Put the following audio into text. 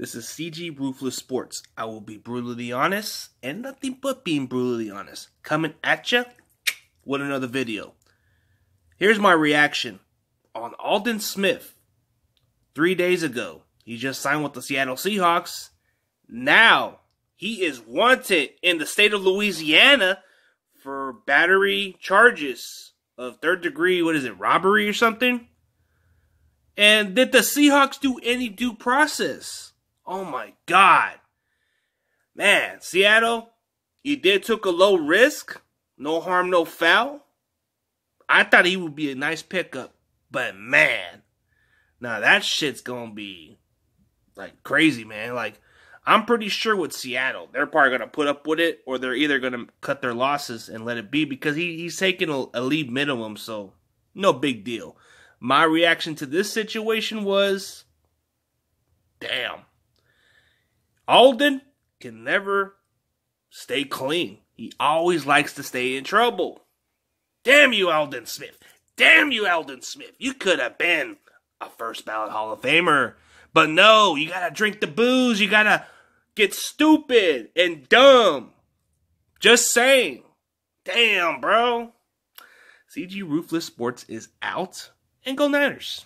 This is CG Ruthless Sports. I will be brutally honest and nothing but being brutally honest. Coming at ya with another video. Here's my reaction on Alden Smith. Three days ago, he just signed with the Seattle Seahawks. Now, he is wanted in the state of Louisiana for battery charges of third degree, what is it, robbery or something? And did the Seahawks do any due process? Oh my God. Man, Seattle, you did took a low risk. No harm, no foul. I thought he would be a nice pickup, but man, now that shit's gonna be like crazy, man. Like, I'm pretty sure with Seattle, they're probably gonna put up with it, or they're either gonna cut their losses and let it be because he, he's taking a, a minimum, so no big deal. My reaction to this situation was, damn, Alden can never stay clean. He always likes to stay in trouble. Damn you, Alden Smith. Damn you, Alden Smith. You could have been a first ballot Hall of Famer. But no, you gotta drink the booze. You gotta get stupid and dumb. Just saying. Damn, bro. CG Roofless Sports is out. And go Niners.